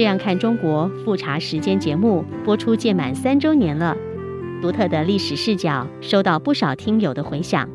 这样看中国复查时间节目播出届满三周年了，独特的历史视角收到不少听友的回响，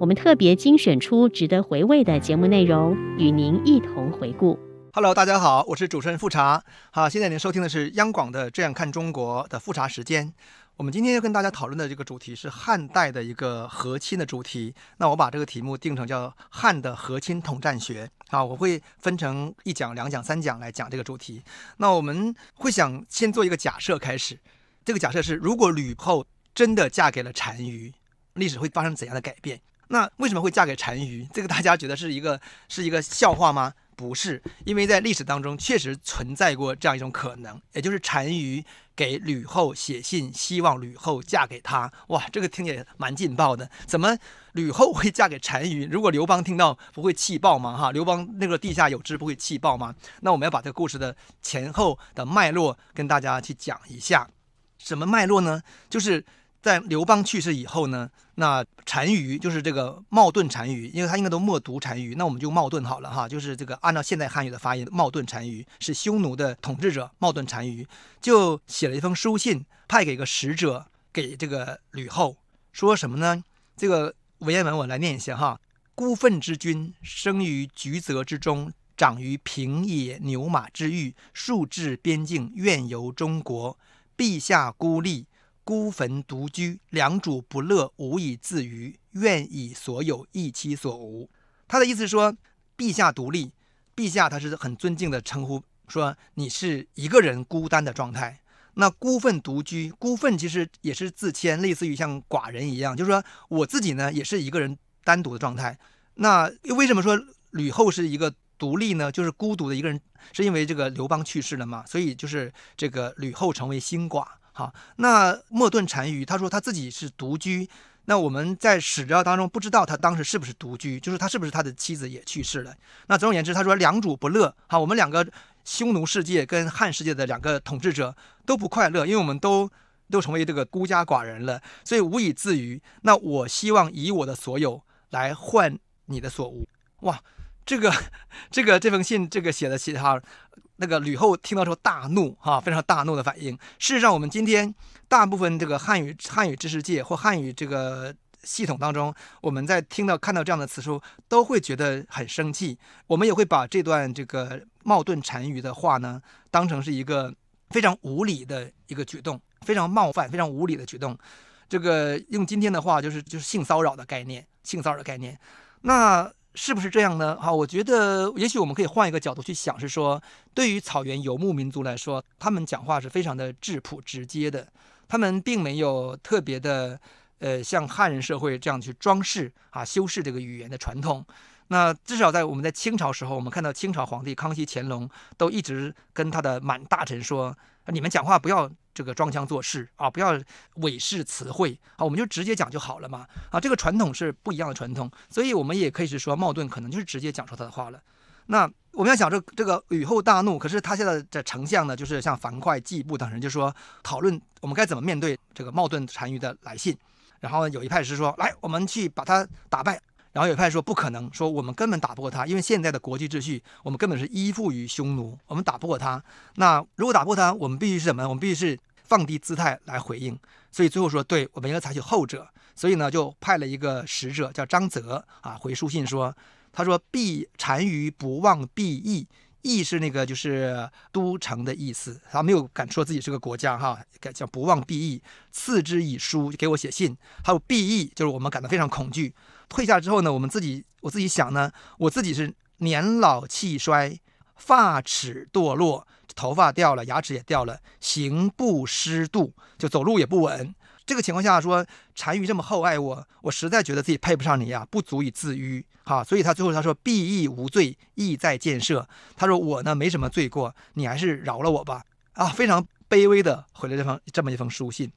我们特别精选出值得回味的节目内容与您一同回顾。Hello，大家好，我是主持人复查，好，现在您收听的是央广的《这样看中国》的复查时间。我们今天要跟大家讨论的这个主题是汉代的一个和亲的主题。那我把这个题目定成叫“汉的和亲统战学”啊，我会分成一讲、两讲、三讲来讲这个主题。那我们会想先做一个假设开始，这个假设是：如果吕后真的嫁给了单于，历史会发生怎样的改变？那为什么会嫁给单于？这个大家觉得是一个是一个笑话吗？不是，因为在历史当中确实存在过这样一种可能，也就是单于给吕后写信，希望吕后嫁给他。哇，这个听起来蛮劲爆的。怎么吕后会嫁给单于？如果刘邦听到，不会气爆吗？哈，刘邦那个地下有知不会气爆吗？那我们要把这个故事的前后的脉络跟大家去讲一下。什么脉络呢？就是。在刘邦去世以后呢，那单于就是这个冒顿单于，因为他应该都默读单于，那我们就冒顿好了哈。就是这个按照现代汉语的发音，冒顿单于是匈奴的统治者。冒顿单于就写了一封书信，派给一个使者给这个吕后，说什么呢？这个文言文我来念一下哈。孤愤之君生于橘泽之中，长于平野牛马之域，数至边境，愿游中国。陛下孤立。孤坟独居，良主不乐，无以自娱，愿以所有一其所无。他的意思说，陛下独立，陛下他是很尊敬的称呼，说你是一个人孤单的状态。那孤愤独居，孤愤其实也是自谦，类似于像寡人一样，就是说我自己呢也是一个人单独的状态。那为什么说吕后是一个独立呢？就是孤独的一个人，是因为这个刘邦去世了嘛，所以就是这个吕后成为新寡。好，那莫顿单于他说他自己是独居，那我们在史料当中不知道他当时是不是独居，就是他是不是他的妻子也去世了。那总而言之，他说良主不乐。好，我们两个匈奴世界跟汉世界的两个统治者都不快乐，因为我们都都成为这个孤家寡人了，所以无以自娱。那我希望以我的所有来换你的所无。哇！这个，这个这封信，这个写的写哈，那个吕后听到之后大怒哈，非常大怒的反应。事实上，我们今天大部分这个汉语汉语知识界或汉语这个系统当中，我们在听到看到这样的词书，都会觉得很生气。我们也会把这段这个冒顿单于的话呢，当成是一个非常无理的一个举动，非常冒犯、非常无理的举动。这个用今天的话就是就是性骚扰的概念，性骚扰的概念。那。是不是这样呢？哈，我觉得也许我们可以换一个角度去想，是说对于草原游牧民族来说，他们讲话是非常的质朴直接的，他们并没有特别的，呃，像汉人社会这样去装饰啊、修饰这个语言的传统。那至少在我们在清朝时候，我们看到清朝皇帝康熙、乾隆都一直跟他的满大臣说，你们讲话不要。这个装腔作势啊，不要伪饰词汇啊，我们就直接讲就好了嘛啊，这个传统是不一样的传统，所以我们也可以是说，茂顿可能就是直接讲出他的话了。那我们要想这这个雨后大怒，可是他现在的丞相呢，就是像樊哙、季布等人，就说讨论我们该怎么面对这个冒顿单于的来信。然后有一派是说，来，我们去把他打败。然后有一派说不可能，说我们根本打不过他，因为现在的国际秩序，我们根本是依附于匈奴，我们打不过他。那如果打不过他，我们必须是什么？我们必须是。放低姿态来回应，所以最后说，对我们应该采取后者。所以呢，就派了一个使者叫张泽啊，回书信说，他说：“必单于不忘必义。义是那个就是都城的意思。他没有敢说自己是个国家哈，敢叫不忘必义，赐之以书，就给我写信。还有必邑，就是我们感到非常恐惧。退下之后呢，我们自己，我自己想呢，我自己是年老气衰，发齿堕落。”头发掉了，牙齿也掉了，行不失度，就走路也不稳。这个情况下说，单于这么厚爱我，我实在觉得自己配不上你呀，不足以自愈。哈，所以他最后他说：“必亦无罪，意在建设。”他说：“我呢没什么罪过，你还是饶了我吧。”啊，非常卑微的回了这封这么一封书信。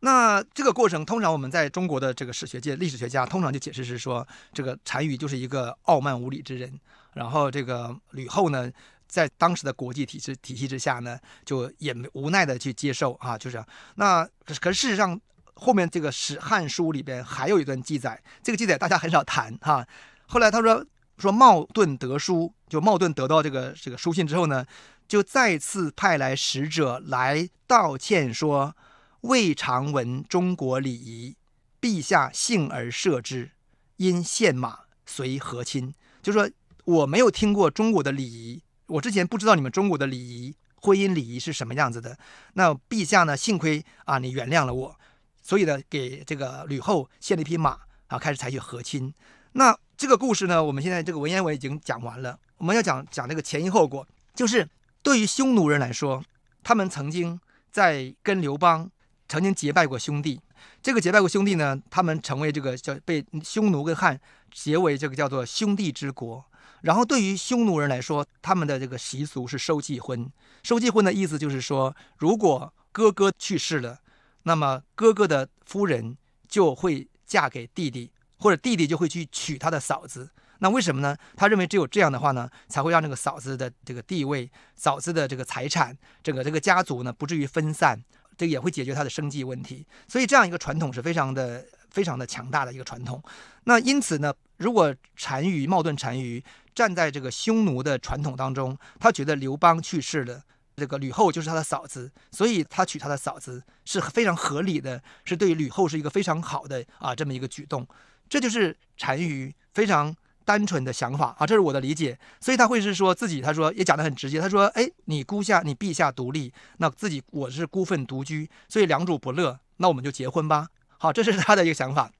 那这个过程，通常我们在中国的这个史学界、历史学家，通常就解释是说，这个单于就是一个傲慢无礼之人，然后这个吕后呢。在当时的国际体制体系之下呢，就也无奈的去接受啊，就是那可是事实上，后面这个《史汉书》里边还有一段记载，这个记载大家很少谈哈。后来他说说，茂顿得书，就茂顿得到这个这个书信之后呢，就再次派来使者来道歉，说未尝闻中国礼仪，陛下幸而赦之，因献马随和亲，就说我没有听过中国的礼仪。我之前不知道你们中国的礼仪，婚姻礼仪是什么样子的。那陛下呢？幸亏啊，你原谅了我，所以呢，给这个吕后献了一匹马啊，开始采取和亲。那这个故事呢，我们现在这个文言文已经讲完了。我们要讲讲这个前因后果，就是对于匈奴人来说，他们曾经在跟刘邦曾经结拜过兄弟。这个结拜过兄弟呢，他们成为这个叫被匈奴跟汉结为这个叫做兄弟之国。然后，对于匈奴人来说，他们的这个习俗是收继婚。收继婚的意思就是说，如果哥哥去世了，那么哥哥的夫人就会嫁给弟弟，或者弟弟就会去娶他的嫂子。那为什么呢？他认为只有这样的话呢，才会让这个嫂子的这个地位、嫂子的这个财产、整个这个家族呢，不至于分散。这个也会解决他的生计问题。所以，这样一个传统是非常的、非常的强大的一个传统。那因此呢？如果单于冒顿单于站在这个匈奴的传统当中，他觉得刘邦去世了，这个吕后就是他的嫂子，所以他娶他的嫂子是非常合理的，是对吕后是一个非常好的啊这么一个举动，这就是单于非常单纯的想法啊，这是我的理解，所以他会是说自己他说也讲得很直接，他说哎，你孤下你陛下独立，那自己我是孤愤独居，所以良主不乐，那我们就结婚吧，好，这是他的一个想法。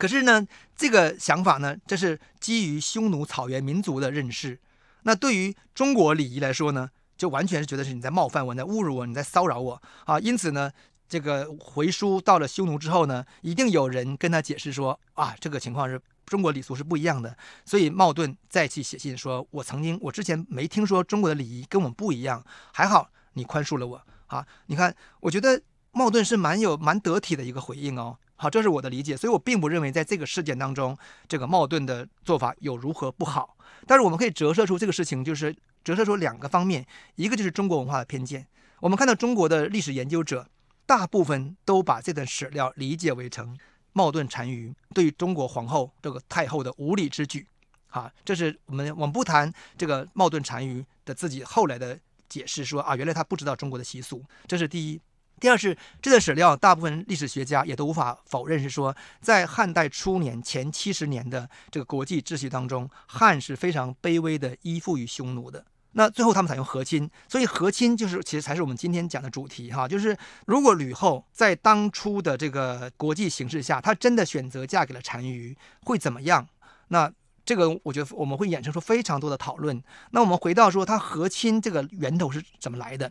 可是呢，这个想法呢，这是基于匈奴草原民族的认识。那对于中国礼仪来说呢，就完全是觉得是你在冒犯我，在侮辱我，你在骚扰我啊！因此呢，这个回书到了匈奴之后呢，一定有人跟他解释说：啊，这个情况是中国礼俗是不一样的。所以茂顿再去写信说：我曾经我之前没听说中国的礼仪跟我们不一样，还好你宽恕了我啊！你看，我觉得茂顿是蛮有蛮得体的一个回应哦。好，这是我的理解，所以我并不认为在这个事件当中，这个冒顿的做法有如何不好。但是我们可以折射出这个事情，就是折射出两个方面，一个就是中国文化的偏见。我们看到中国的历史研究者，大部分都把这段史料理解为成冒顿单于对于中国皇后这个太后的无礼之举。啊，这是我们，我们不谈这个冒顿单于的自己后来的解释，说啊，原来他不知道中国的习俗，这是第一。第二是这段史料，大部分历史学家也都无法否认，是说在汉代初年前七十年的这个国际秩序当中，汉是非常卑微的依附于匈奴的。那最后他们采用和亲，所以和亲就是其实才是我们今天讲的主题哈，就是如果吕后在当初的这个国际形势下，她真的选择嫁给了单于，会怎么样？那这个我觉得我们会衍生出非常多的讨论。那我们回到说她和亲这个源头是怎么来的？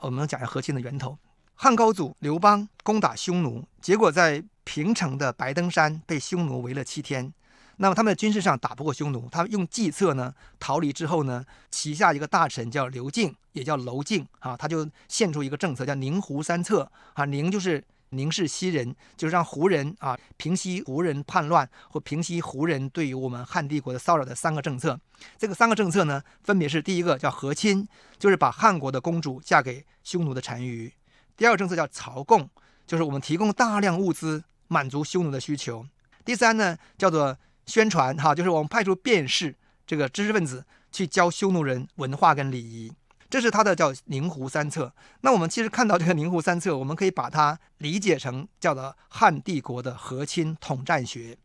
我们讲一下和亲的源头。汉高祖刘邦攻打匈奴，结果在平城的白登山被匈奴围了七天。那么他们在军事上打不过匈奴，他用计策呢逃离之后呢，旗下一个大臣叫刘敬，也叫娄敬啊，他就献出一个政策，叫“宁胡三策”啊。宁就是宁视西人，就是让胡人啊平息胡人叛乱或平息胡人对于我们汉帝国的骚扰的三个政策。这个三个政策呢，分别是第一个叫和亲，就是把汉国的公主嫁给匈奴的单于。第二个政策叫朝贡，就是我们提供大量物资满足匈奴的需求。第三呢，叫做宣传，哈，就是我们派出便士这个知识分子去教匈奴人文化跟礼仪。这是他的叫宁胡三策。那我们其实看到这个宁胡三策，我们可以把它理解成叫做汉帝国的和亲统战学。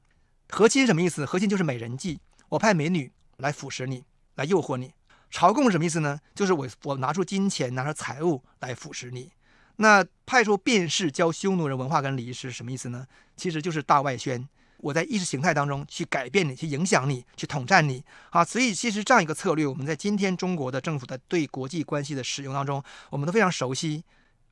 和亲什么意思？和亲就是美人计，我派美女来腐蚀你，来诱惑你。朝贡什么意思呢？就是我我拿出金钱，拿出财物来腐蚀你。那派出变士教匈奴人文化跟礼仪是什么意思呢？其实就是大外宣，我在意识形态当中去改变你，去影响你，去统战你啊。所以其实这样一个策略，我们在今天中国的政府的对国际关系的使用当中，我们都非常熟悉，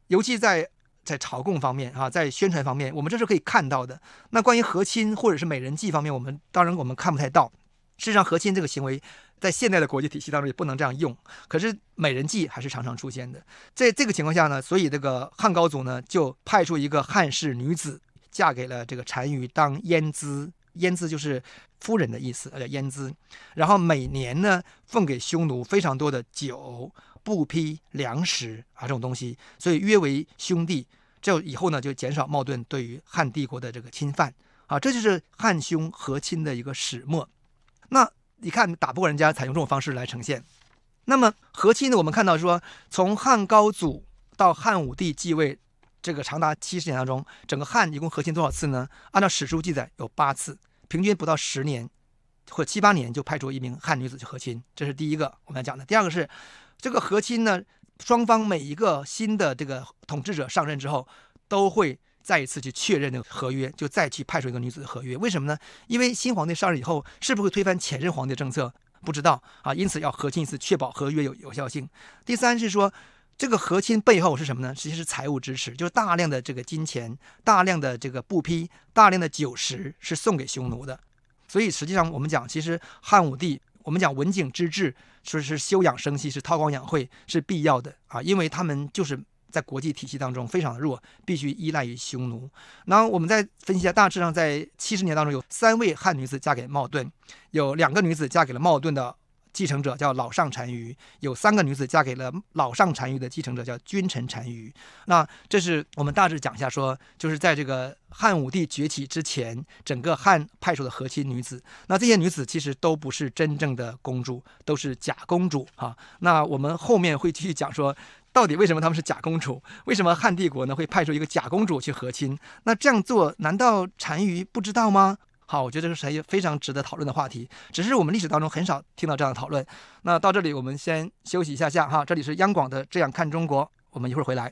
尤其在在朝贡方面啊，在宣传方面，我们这是可以看到的。那关于和亲或者是美人计方面，我们当然我们看不太到。事实上，和亲这个行为。在现代的国际体系当中也不能这样用，可是美人计还是常常出现的。在这个情况下呢，所以这个汉高祖呢就派出一个汉室女子嫁给了这个单于当胭脂，胭脂就是夫人的意思，叫胭脂。然后每年呢奉给匈奴非常多的酒、布匹、粮食啊这种东西，所以约为兄弟。这以后呢就减少矛盾，对于汉帝国的这个侵犯啊，这就是汉匈和亲的一个始末。那。一看，打不过人家，采用这种方式来呈现。那么和亲呢？我们看到说，从汉高祖到汉武帝继位，这个长达七十年当中，整个汉一共和亲多少次呢？按照史书记载，有八次，平均不到十年或七八年就派出一名汉女子去和亲。这是第一个我们要讲的。第二个是这个和亲呢，双方每一个新的这个统治者上任之后，都会。再一次去确认那个合约，就再去派出一个女子的合约，为什么呢？因为新皇帝上任以后，是不是会推翻前任皇帝的政策，不知道啊。因此要和亲一次，确保合约有有效性。第三是说，这个和亲背后是什么呢？实际是财务支持，就是大量的这个金钱，大量的这个布匹，大量的酒食是送给匈奴的。所以实际上我们讲，其实汉武帝，我们讲文景之治，说是休养生息，是韬光养晦，是必要的啊，因为他们就是。在国际体系当中非常的弱，必须依赖于匈奴。那我们再分析一下，大致上在七十年当中，有三位汉女子嫁给茂顿，有两个女子嫁给了茂顿的继承者，叫老上单于；有三个女子嫁给了老上单于的继承者，叫君臣单于。那这是我们大致讲一下，说就是在这个汉武帝崛起之前，整个汉派出的核心女子，那这些女子其实都不是真正的公主，都是假公主啊。那我们后面会继续讲说。到底为什么他们是假公主？为什么汉帝国呢会派出一个假公主去和亲？那这样做难道单于不知道吗？好，我觉得这是个非常值得讨论的话题。只是我们历史当中很少听到这样的讨论。那到这里我们先休息一下下哈。这里是央广的《这样看中国》，我们一会儿回来。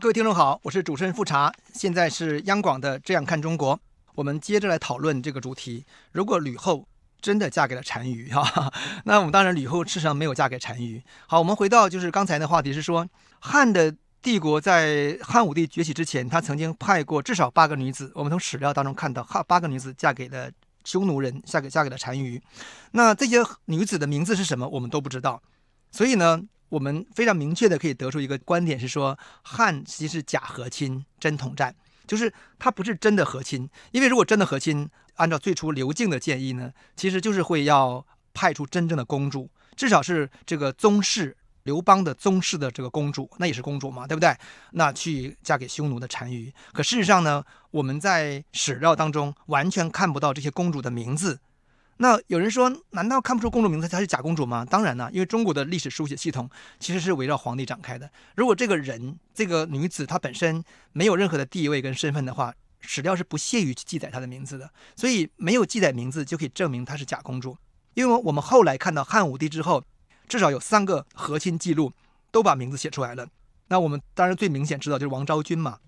各位听众好，我是主持人富察，现在是央广的《这样看中国》，我们接着来讨论这个主题。如果吕后真的嫁给了单于啊，那我们当然吕后事实上没有嫁给单于。好，我们回到就是刚才的话题，是说汉的帝国在汉武帝崛起之前，他曾经派过至少八个女子。我们从史料当中看到，哈，八个女子嫁给了匈奴人，嫁给嫁给了单于。那这些女子的名字是什么，我们都不知道。所以呢？我们非常明确的可以得出一个观点，是说汉其实是假和亲，真统战，就是它不是真的和亲。因为如果真的和亲，按照最初刘敬的建议呢，其实就是会要派出真正的公主，至少是这个宗室刘邦的宗室的这个公主，那也是公主嘛，对不对？那去嫁给匈奴的单于。可事实上呢，我们在史料当中完全看不到这些公主的名字。那有人说，难道看不出公主名字她是假公主吗？当然呢，因为中国的历史书写系统其实是围绕皇帝展开的。如果这个人这个女子她本身没有任何的地位跟身份的话，史料是不屑于去记载她的名字的。所以没有记载名字就可以证明她是假公主，因为我们后来看到汉武帝之后，至少有三个和亲记录都把名字写出来了。那我们当然最明显知道就是王昭君嘛。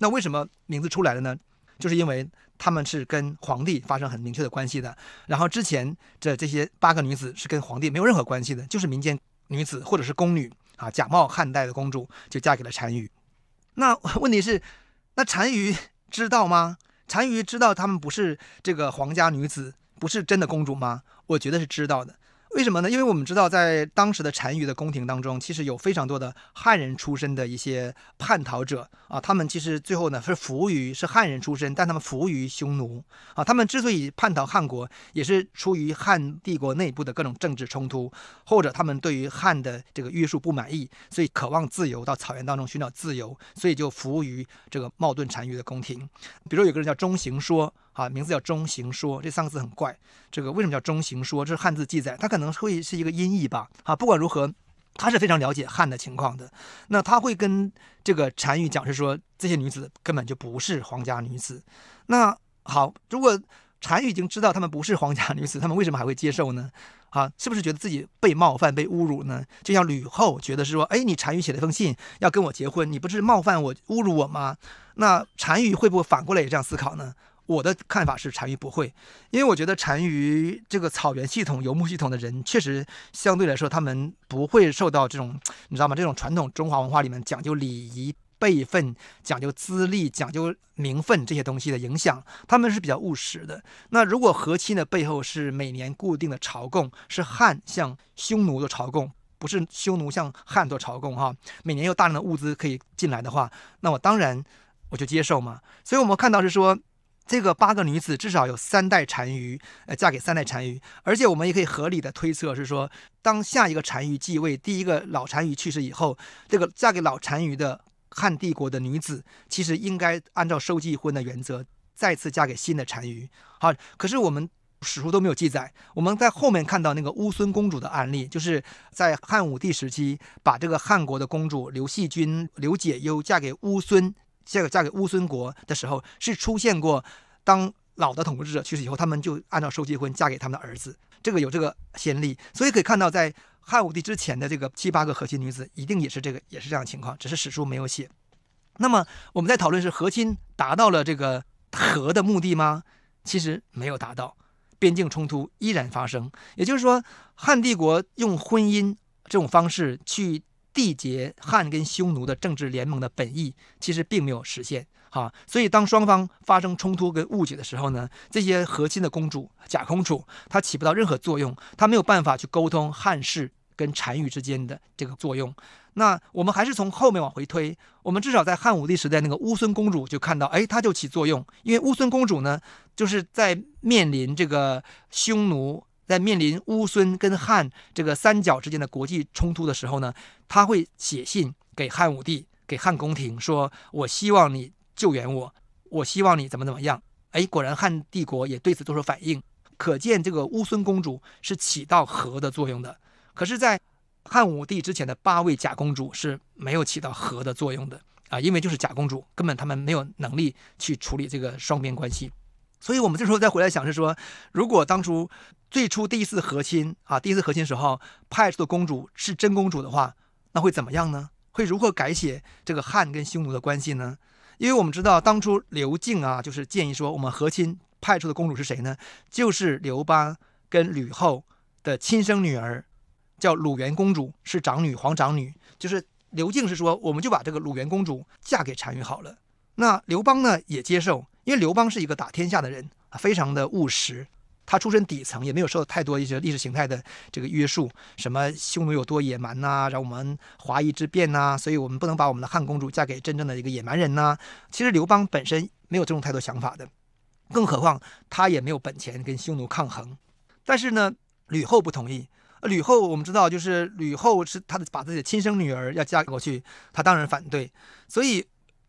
那为什么名字出来了呢？就是因为他们是跟皇帝发生很明确的关系的，然后之前这这些八个女子是跟皇帝没有任何关系的，就是民间女子或者是宫女啊，假冒汉代的公主就嫁给了单于。那问题是，那单于知道吗？单于知道她们不是这个皇家女子，不是真的公主吗？我觉得是知道的。为什么呢？因为我们知道，在当时的单于的宫廷当中，其实有非常多的汉人出身的一些叛逃者啊。他们其实最后呢是服务于是汉人出身，但他们服务于匈奴啊。他们之所以叛逃汉国，也是出于汉帝国内部的各种政治冲突，或者他们对于汉的这个约束不满意，所以渴望自由，到草原当中寻找自由，所以就服务于这个冒顿单于的宫廷。比如有个人叫钟行说。啊，名字叫中行说，这三个字很怪。这个为什么叫中行说？这是汉字记载，它可能会是一个音译吧。啊，不管如何，他是非常了解汉的情况的。那他会跟这个单于讲，是说这些女子根本就不是皇家女子。那好，如果单于已经知道她们不是皇家女子，她们为什么还会接受呢？啊，是不是觉得自己被冒犯、被侮辱呢？就像吕后觉得是说，哎，你单于写了一封信要跟我结婚，你不是冒犯我、侮辱我吗？那单于会不会反过来也这样思考呢？我的看法是单于不会，因为我觉得单于这个草原系统游牧系统的人，确实相对来说他们不会受到这种你知道吗？这种传统中华文化里面讲究礼仪、辈分、讲究资历、讲究名分这些东西的影响，他们是比较务实的。那如果和亲的背后是每年固定的朝贡，是汉向匈奴的朝贡，不是匈奴向汉做朝贡哈，每年有大量的物资可以进来的话，那我当然我就接受嘛。所以我们看到是说。这个八个女子至少有三代单于，呃，嫁给三代单于，而且我们也可以合理的推测，是说当下一个单于继位，第一个老单于去世以后，这个嫁给老单于的汉帝国的女子，其实应该按照收继婚的原则，再次嫁给新的单于。好，可是我们史书都没有记载。我们在后面看到那个乌孙公主的案例，就是在汉武帝时期，把这个汉国的公主刘细君、刘解忧嫁给乌孙。嫁给嫁给乌孙国的时候是出现过，当老的统治者去世以后，他们就按照收继婚嫁给他们的儿子，这个有这个先例，所以可以看到，在汉武帝之前的这个七八个和亲女子，一定也是这个也是这样的情况，只是史书没有写。那么我们在讨论是和亲达到了这个和的目的吗？其实没有达到，边境冲突依然发生。也就是说，汉帝国用婚姻这种方式去。缔结汉跟匈奴的政治联盟的本意其实并没有实现哈，所以当双方发生冲突跟误解的时候呢，这些核心的公主、假公主，她起不到任何作用，她没有办法去沟通汉室跟单于之间的这个作用。那我们还是从后面往回推，我们至少在汉武帝时代，那个乌孙公主就看到，哎，她就起作用，因为乌孙公主呢，就是在面临这个匈奴。在面临乌孙跟汉这个三角之间的国际冲突的时候呢，他会写信给汉武帝，给汉宫廷说：“我希望你救援我，我希望你怎么怎么样。”哎，果然汉帝国也对此做出反应，可见这个乌孙公主是起到和的作用的。可是，在汉武帝之前的八位假公主是没有起到和的作用的啊，因为就是假公主，根本他们没有能力去处理这个双边关系。所以，我们这时候再回来想是说，如果当初。最初第一次和亲啊，第一次和亲时候派出的公主是真公主的话，那会怎么样呢？会如何改写这个汉跟匈奴的关系呢？因为我们知道当初刘敬啊，就是建议说，我们和亲派出的公主是谁呢？就是刘邦跟吕后的亲生女儿，叫鲁元公主，是长女，皇长女。就是刘敬是说，我们就把这个鲁元公主嫁给单于好了。那刘邦呢也接受，因为刘邦是一个打天下的人啊，非常的务实。他出身底层，也没有受太多一些历史形态的这个约束，什么匈奴有多野蛮呐，然后我们华夷之变呐，所以我们不能把我们的汉公主嫁给真正的一个野蛮人呐。其实刘邦本身没有这种太多想法的，更何况他也没有本钱跟匈奴抗衡。但是呢，吕后不同意。吕后我们知道，就是吕后是他的把自己的亲生女儿要嫁过去，他当然反对。所以。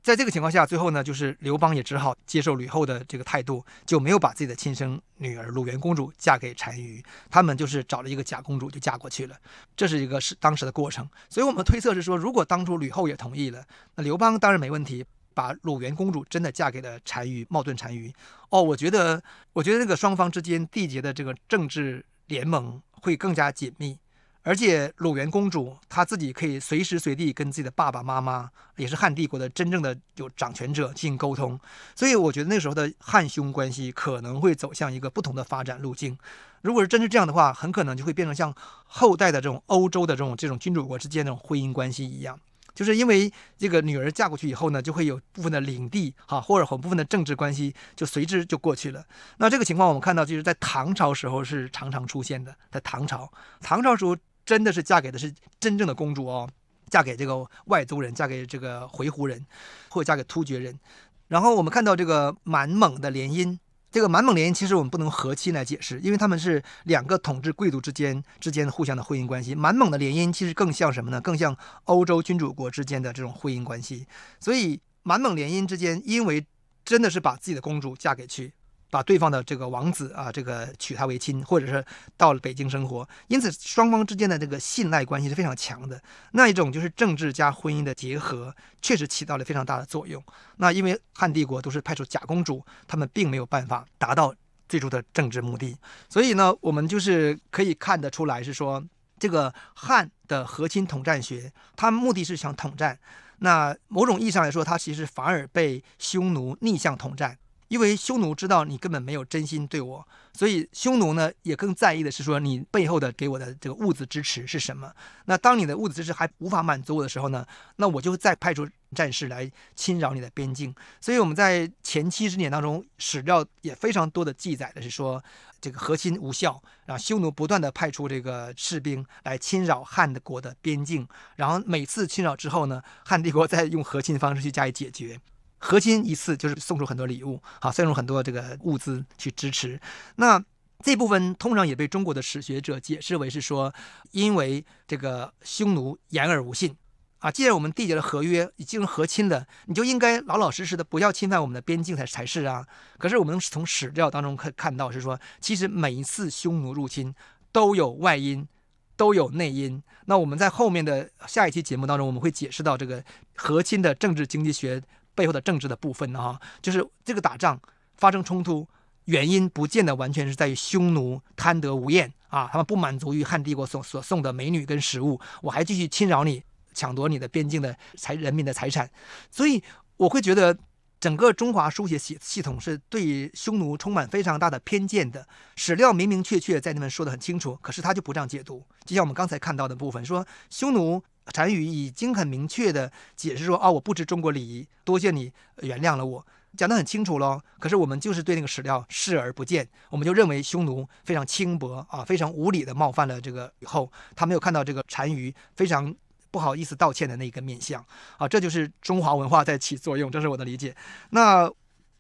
在这个情况下，最后呢，就是刘邦也只好接受吕后的这个态度，就没有把自己的亲生女儿鲁元公主嫁给单于，他们就是找了一个假公主就嫁过去了。这是一个是当时的过程，所以我们推测是说，如果当初吕后也同意了，那刘邦当然没问题，把鲁元公主真的嫁给了单于冒顿单于。哦，我觉得，我觉得这个双方之间缔结的这个政治联盟会更加紧密。而且鲁元公主她自己可以随时随地跟自己的爸爸妈妈，也是汉帝国的真正的有掌权者进行沟通，所以我觉得那时候的汉匈关系可能会走向一个不同的发展路径。如果是真是这样的话，很可能就会变成像后代的这种欧洲的这种这种君主国之间的婚姻关系一样，就是因为这个女儿嫁过去以后呢，就会有部分的领地哈，或者很部分的政治关系就随之就过去了。那这个情况我们看到就是在唐朝时候是常常出现的，在唐朝唐朝时候。真的是嫁给的是真正的公主哦，嫁给这个外族人，嫁给这个回鹘人，或者嫁给突厥人。然后我们看到这个满蒙的联姻，这个满蒙联姻其实我们不能和亲来解释，因为他们是两个统治贵族之间之间的互相的婚姻关系。满蒙的联姻其实更像什么呢？更像欧洲君主国之间的这种婚姻关系。所以满蒙联姻之间，因为真的是把自己的公主嫁给去。把对方的这个王子啊，这个娶她为亲，或者是到了北京生活，因此双方之间的这个信赖关系是非常强的。那一种就是政治加婚姻的结合，确实起到了非常大的作用。那因为汉帝国都是派出假公主，他们并没有办法达到最初的政治目的。所以呢，我们就是可以看得出来，是说这个汉的和亲统战学，们目的是想统战，那某种意义上来说，他其实反而被匈奴逆向统战。因为匈奴知道你根本没有真心对我，所以匈奴呢也更在意的是说你背后的给我的这个物资支持是什么。那当你的物资支持还无法满足我的时候呢，那我就再派出战士来侵扰你的边境。所以我们在前期之年当中，史料也非常多的记载的是说，这个和亲无效，后匈奴不断的派出这个士兵来侵扰汉国的边境，然后每次侵扰之后呢，汉帝国再用和亲的方式去加以解决。核心一次就是送出很多礼物，好，送出很多这个物资去支持。那这部分通常也被中国的史学者解释为是说，因为这个匈奴言而无信啊，既然我们缔结了合约，已经和亲了，你就应该老老实实的，不要侵犯我们的边境才才是啊。可是我们从史料当中可看到是说，其实每一次匈奴入侵都有外因，都有内因。那我们在后面的下一期节目当中，我们会解释到这个和亲的政治经济学。背后的政治的部分啊，就是这个打仗发生冲突原因，不见得完全是在于匈奴贪得无厌啊，他们不满足于汉帝国所送的美女跟食物，我还继续侵扰你，抢夺你的边境的财人民的财产，所以我会觉得整个中华书写系系统是对匈奴充满非常大的偏见的。史料明明确确在那边说得很清楚，可是他就不这样解读。就像我们刚才看到的部分，说匈奴。单于已经很明确的解释说啊，我不知中国礼仪，多谢你原谅了我，讲的很清楚喽。可是我们就是对那个史料视而不见，我们就认为匈奴非常轻薄啊，非常无礼的冒犯了这个以后，他没有看到这个单于非常不好意思道歉的那一个面相啊，这就是中华文化在起作用，这是我的理解。那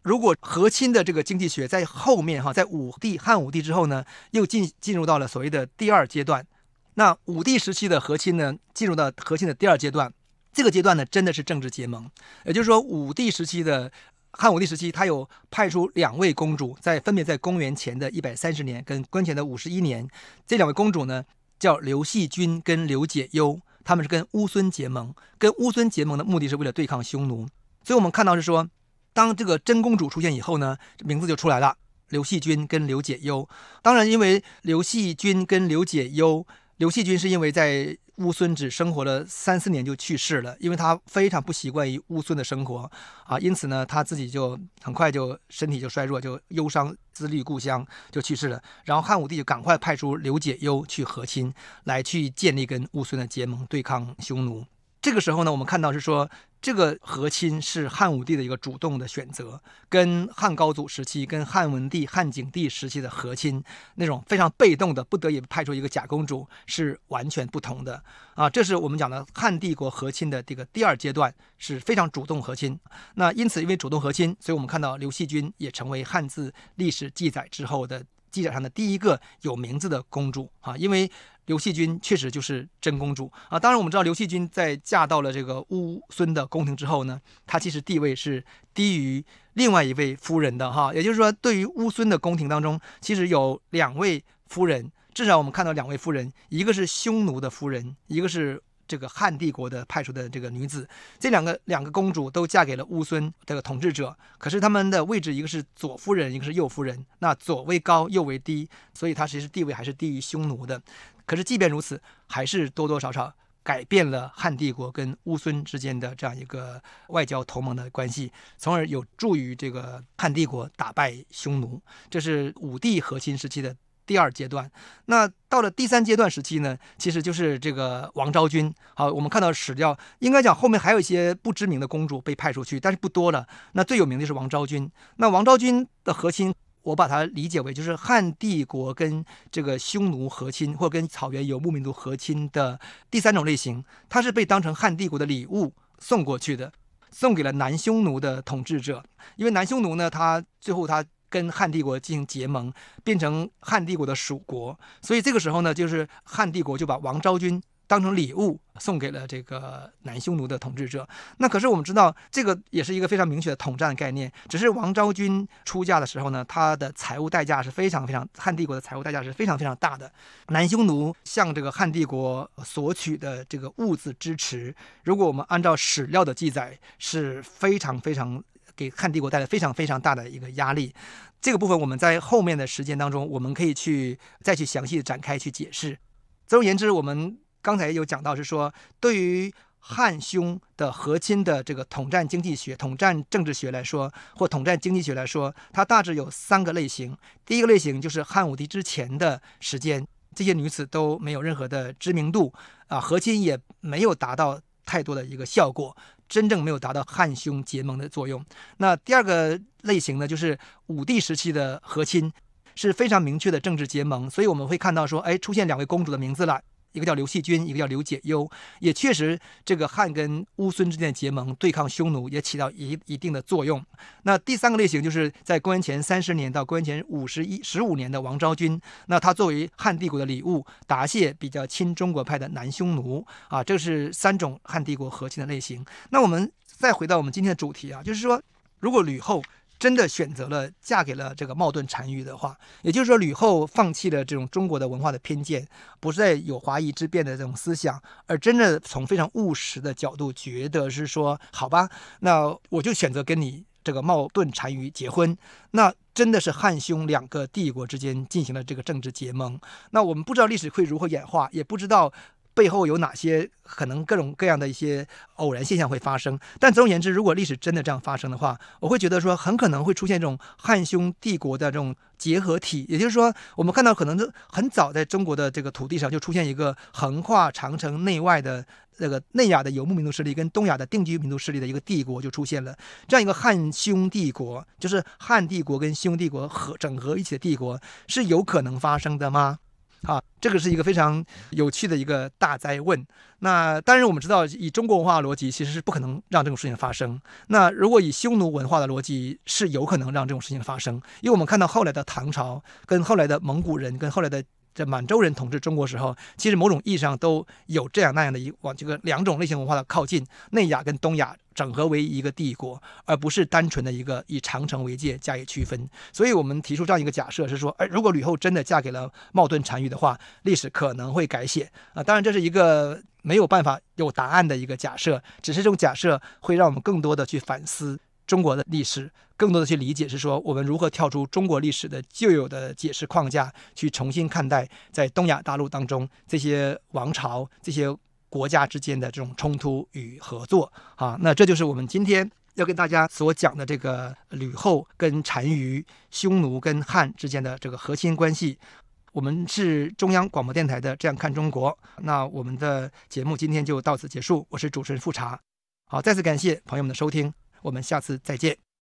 如果和亲的这个经济学在后面哈，在武帝汉武帝之后呢，又进进入到了所谓的第二阶段。那武帝时期的和亲呢，进入到和亲的第二阶段，这个阶段呢，真的是政治结盟。也就是说，武帝时期的汉武帝时期，他有派出两位公主，在分别在公元前的一百三十年跟公元前的五十一年，这两位公主呢，叫刘细君跟刘解忧，他们是跟乌孙结盟，跟乌孙结盟的目的是为了对抗匈奴。所以我们看到是说，当这个真公主出现以后呢，名字就出来了，刘细君跟刘解忧。当然，因为刘细君跟刘解忧。刘细君是因为在乌孙只生活了三四年就去世了，因为他非常不习惯于乌孙的生活，啊，因此呢，他自己就很快就身体就衰弱，就忧伤思虑故乡，就去世了。然后汉武帝就赶快派出刘解忧去和亲，来去建立跟乌孙的结盟，对抗匈奴。这个时候呢，我们看到是说，这个和亲是汉武帝的一个主动的选择，跟汉高祖时期、跟汉文帝、汉景帝时期的和亲那种非常被动的不得已派出一个假公主是完全不同的啊。这是我们讲的汉帝国和亲的这个第二阶段，是非常主动和亲。那因此，因为主动和亲，所以我们看到刘惜君也成为汉字历史记载之后的。记载上的第一个有名字的公主啊，因为刘惜君确实就是真公主啊。当然，我们知道刘惜君在嫁到了这个乌孙的宫廷之后呢，她其实地位是低于另外一位夫人的哈。也就是说，对于乌孙的宫廷当中，其实有两位夫人，至少我们看到两位夫人，一个是匈奴的夫人，一个是。这个汉帝国的派出的这个女子，这两个两个公主都嫁给了乌孙这个统治者，可是他们的位置，一个是左夫人，一个是右夫人，那左为高，右为低，所以她其实地位还是低于匈奴的。可是即便如此，还是多多少少改变了汉帝国跟乌孙之间的这样一个外交同盟的关系，从而有助于这个汉帝国打败匈奴。这是武帝和亲时期的。第二阶段，那到了第三阶段时期呢，其实就是这个王昭君。好，我们看到史料应该讲，后面还有一些不知名的公主被派出去，但是不多了。那最有名的是王昭君。那王昭君的核心，我把它理解为就是汉帝国跟这个匈奴和亲，或者跟草原游牧民族和亲的第三种类型。它是被当成汉帝国的礼物送过去的，送给了南匈奴的统治者。因为南匈奴呢，他最后他。跟汉帝国进行结盟，变成汉帝国的属国，所以这个时候呢，就是汉帝国就把王昭君当成礼物送给了这个南匈奴的统治者。那可是我们知道，这个也是一个非常明确的统战概念。只是王昭君出嫁的时候呢，她的财务代价是非常非常，汉帝国的财务代价是非常非常大的。南匈奴向这个汉帝国索取的这个物资支持，如果我们按照史料的记载，是非常非常。给汉帝国带来非常非常大的一个压力，这个部分我们在后面的时间当中，我们可以去再去详细的展开去解释。总而言之，我们刚才有讲到是说，对于汉匈的和亲的这个统战经济学、统战政治学来说，或统战经济学来说，它大致有三个类型。第一个类型就是汉武帝之前的时间，这些女子都没有任何的知名度啊，和亲也没有达到太多的一个效果。真正没有达到汉匈结盟的作用。那第二个类型呢，就是武帝时期的和亲，是非常明确的政治结盟。所以我们会看到说，哎，出现两位公主的名字了。一个叫刘细君，一个叫刘解忧，也确实，这个汉跟乌孙之间的结盟对抗匈奴也起到一一定的作用。那第三个类型就是在公元前三十年到公元前五十一十五年的王昭君，那他作为汉帝国的礼物，答谢比较亲中国派的南匈奴啊，这是三种汉帝国和亲的类型。那我们再回到我们今天的主题啊，就是说，如果吕后。真的选择了嫁给了这个冒顿单于的话，也就是说吕后放弃了这种中国的文化的偏见，不再有华夷之辨的这种思想，而真的从非常务实的角度，觉得是说，好吧，那我就选择跟你这个冒顿单于结婚。那真的是汉匈两个帝国之间进行了这个政治结盟。那我们不知道历史会如何演化，也不知道。背后有哪些可能各种各样的一些偶然现象会发生？但总而言之，如果历史真的这样发生的话，我会觉得说很可能会出现这种汉匈帝国的这种结合体。也就是说，我们看到可能很早在中国的这个土地上就出现一个横跨长城内外的那个内亚的游牧民族势力，跟东亚的定居民族势力的一个帝国就出现了。这样一个汉匈帝国，就是汉帝国跟匈帝国合整合一起的帝国，是有可能发生的吗？啊，这个是一个非常有趣的一个大灾问。那当然，我们知道以中国文化逻辑，其实是不可能让这种事情发生。那如果以匈奴文化的逻辑，是有可能让这种事情发生，因为我们看到后来的唐朝，跟后来的蒙古人，跟后来的。在满洲人统治中国时候，其实某种意义上都有这样那样的一往这个两种类型文化的靠近，内亚跟东亚整合为一个帝国，而不是单纯的一个以长城为界加以区分。所以，我们提出这样一个假设是说，哎，如果吕后真的嫁给了茂顿单于的话，历史可能会改写啊！当然，这是一个没有办法有答案的一个假设，只是这种假设会让我们更多的去反思。中国的历史，更多的去理解是说，我们如何跳出中国历史的旧有的解释框架，去重新看待在东亚大陆当中这些王朝、这些国家之间的这种冲突与合作。啊，那这就是我们今天要跟大家所讲的这个吕后跟单于、匈奴跟汉之间的这个核心关系。我们是中央广播电台的《这样看中国》，那我们的节目今天就到此结束。我是主持人富察，好，再次感谢朋友们的收听。我们下次再见。